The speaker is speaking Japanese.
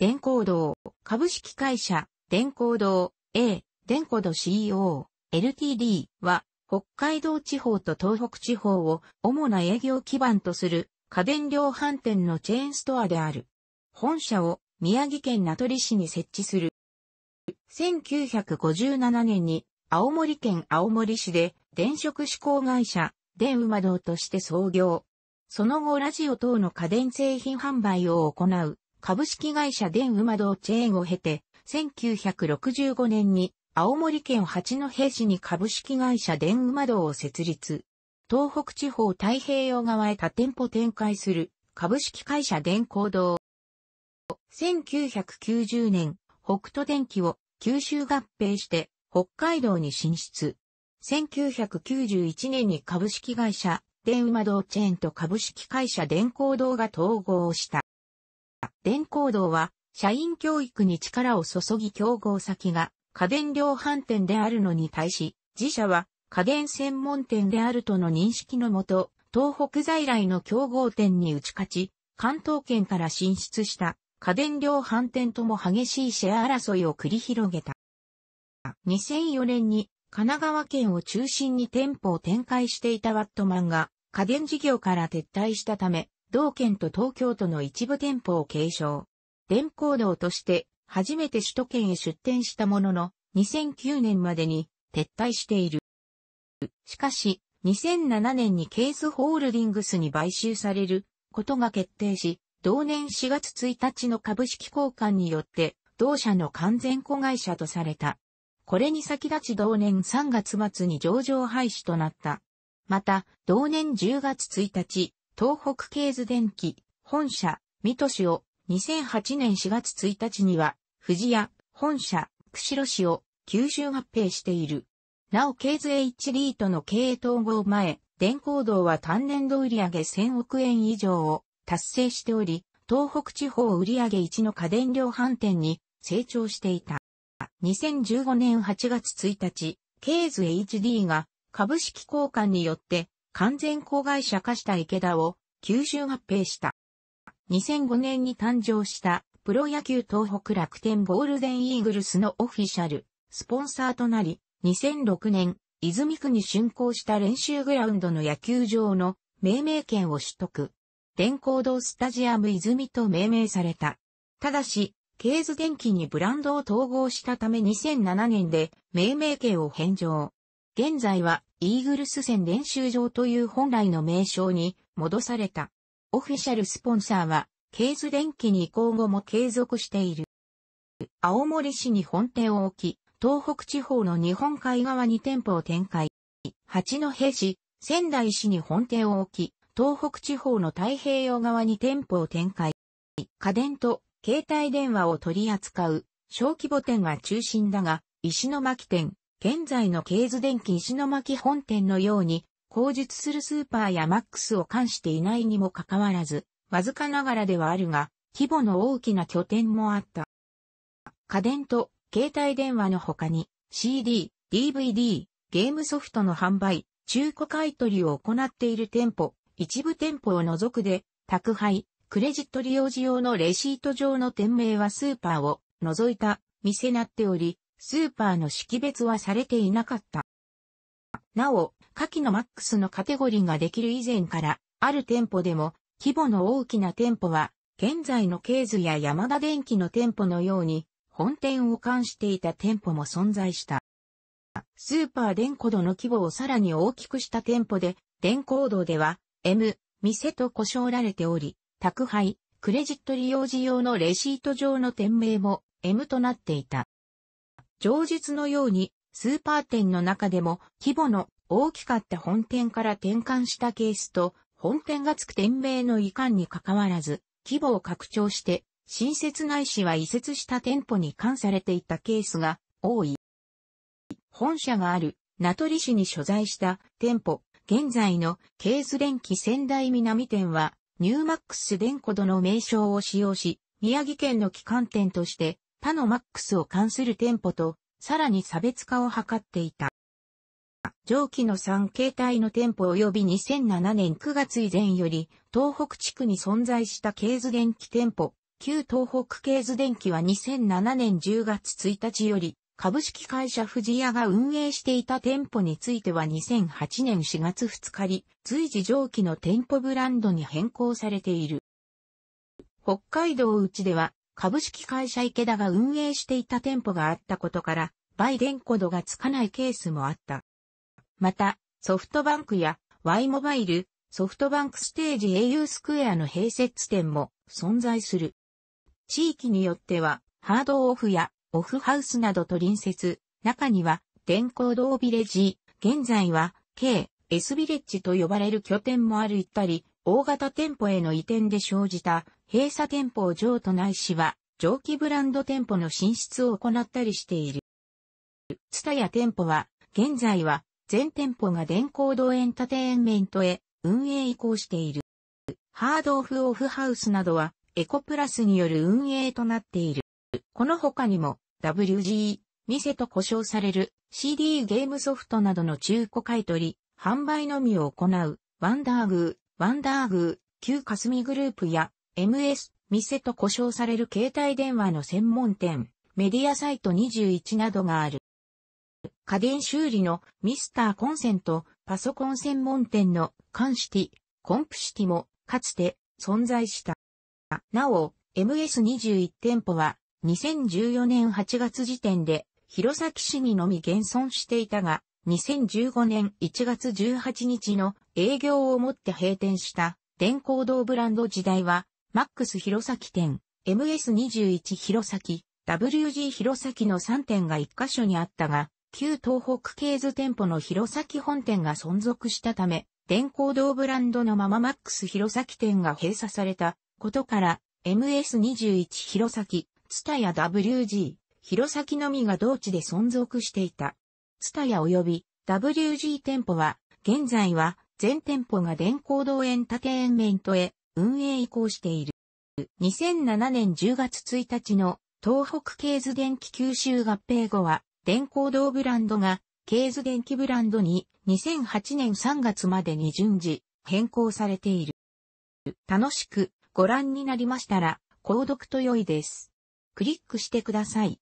電光堂、株式会社、電光堂、A、電光堂 CEO、LTD は、北海道地方と東北地方を主な営業基盤とする家電量販店のチェーンストアである。本社を宮城県名取市に設置する。1957年に青森県青森市で電飾志向会社、電馬堂として創業。その後ラジオ等の家電製品販売を行う株式会社電馬道チェーンを経て、1965年に青森県八戸市に株式会社電馬道を設立。東北地方太平洋側へ多店舗展開する株式会社電工堂。1990年、北斗電機を九州合併して北海道に進出。1991年に株式会社電馬道チェーンと株式会社電工堂が統合した。電工道は、社員教育に力を注ぎ競合先が家電量販店であるのに対し、自社は家電専門店であるとの認識のもと、東北在来の競合店に打ち勝ち、関東圏から進出した家電量販店とも激しいシェア争いを繰り広げた。2004年に神奈川県を中心に店舗を展開していたワットマンが家電事業から撤退したため、同県と東京都の一部店舗を継承。電工道として初めて首都圏へ出店したものの、2009年までに撤退している。しかし、2007年にケースホールディングスに買収されることが決定し、同年4月1日の株式交換によって、同社の完全子会社とされた。これに先立ち同年3月末に上場廃止となった。また、同年10月1日、東北ー図電機、本社、水戸市を、2008年4月1日には、富士屋、本社、釧路市を、吸収合併している。なお、ケーズ H リートの経営統合前、電工道は単年度売上1000億円以上を達成しており、東北地方売上1の家電量販店に成長していた。2015年8月1日、ケーズ HD が株式交換によって完全子会社化した池田を吸収合併した。2005年に誕生したプロ野球東北楽天ゴールデンイーグルスのオフィシャル、スポンサーとなり、2006年、泉区に竣工した練習グラウンドの野球場の命名権を取得。電光堂スタジアム泉と命名された。ただし、ケーズ電機にブランドを統合したため2007年で命名権を返上。現在はイーグルス戦練習場という本来の名称に戻された。オフィシャルスポンサーは、ケーズ電機に移行後も継続している。青森市に本店を置き、東北地方の日本海側に店舗を展開。八戸市、仙台市に本店を置き、東北地方の太平洋側に店舗を展開。家電と携帯電話を取り扱う小規模店が中心だが、石巻店、現在のケーズ電機石巻本店のように、口述するスーパーやマックスを冠していないにもかかわらず、わずかながらではあるが、規模の大きな拠点もあった。家電と携帯電話の他に CD、DVD、ゲームソフトの販売、中古買取を行っている店舗、一部店舗を除くで、宅配、クレジット利用時用のレシート上の店名はスーパーを除いた店なっており、スーパーの識別はされていなかった。なお、下記のマックスのカテゴリーができる以前から、ある店舗でも、規模の大きな店舗は、現在のケーズや山田電機の店舗のように、本店を冠していた店舗も存在した。スーパー電コードの規模をさらに大きくした店舗で、電コードでは、M、店と呼称られており、宅配、クレジット利用時用のレシート上の店名も M となっていた。上述のように、スーパー店の中でも規模の大きかった本店から転換したケースと、本店がつく店名の移管に関わらず、規模を拡張して、新設内市は移設した店舗に関されていたケースが多い。本社がある名取市に所在した店舗、現在のケース電機仙台南店は、ニューマックス電子ドの名称を使用し、宮城県の機関店として他のマックスを関する店舗と、さらに差別化を図っていた。上記の3形態の店舗及び2007年9月以前より、東北地区に存在したケーズ電機店舗、旧東北ケーズ電機は2007年10月1日より、株式会社藤屋が運営していた店舗については2008年4月2日に、随時上記の店舗ブランドに変更されている。北海道内では、株式会社池田が運営していた店舗があったことから、売電コドがつかないケースもあった。また、ソフトバンクや Y モバイル、ソフトバンクステージ au スクエアの併設店も存在する。地域によっては、ハードオフやオフハウスなどと隣接、中には、電光オビレジ、現在は、K、S ビレッジと呼ばれる拠点もある行ったり、大型店舗への移転で生じた閉鎖店舗を譲渡ないしは、蒸気ブランド店舗の進出を行ったりしている。ツタヤ店舗は、現在は全店舗が電光堂エンタテインメントへ運営移行している。ハードオフオフハウスなどはエコプラスによる運営となっている。この他にも w g 店と呼称される CD ゲームソフトなどの中古買取、販売のみを行うワンダーグー、ワンダーグー、旧霞グループや MS、店と呼称される携帯電話の専門店、メディアサイト21などがある。家電修理のミスターコンセント、パソコン専門店のカンシティ、コンプシティもかつて存在した。なお、MS21 店舗は2014年8月時点で弘前市にのみ現存していたが、2015年1月18日の営業をもって閉店した電光堂ブランド時代は、マックス弘前店、MS21 弘前、WG 弘前の3店が1カ所にあったが、旧東北系図店舗の弘前本店が存続したため、電光堂ブランドのままマックス弘前店が閉鎖されたことから、MS21 弘前、ツタや WG、弘前のみが同地で存続していた。ツタヤ及び WG 店舗は、現在は全店舗が電光堂エンタテインメントへ運営移行している。2007年10月1日の東北ケ図電気九州合併後は、電光堂ブランドがケ図電気ブランドに2008年3月までに順次変更されている。楽しくご覧になりましたら、購読と良いです。クリックしてください。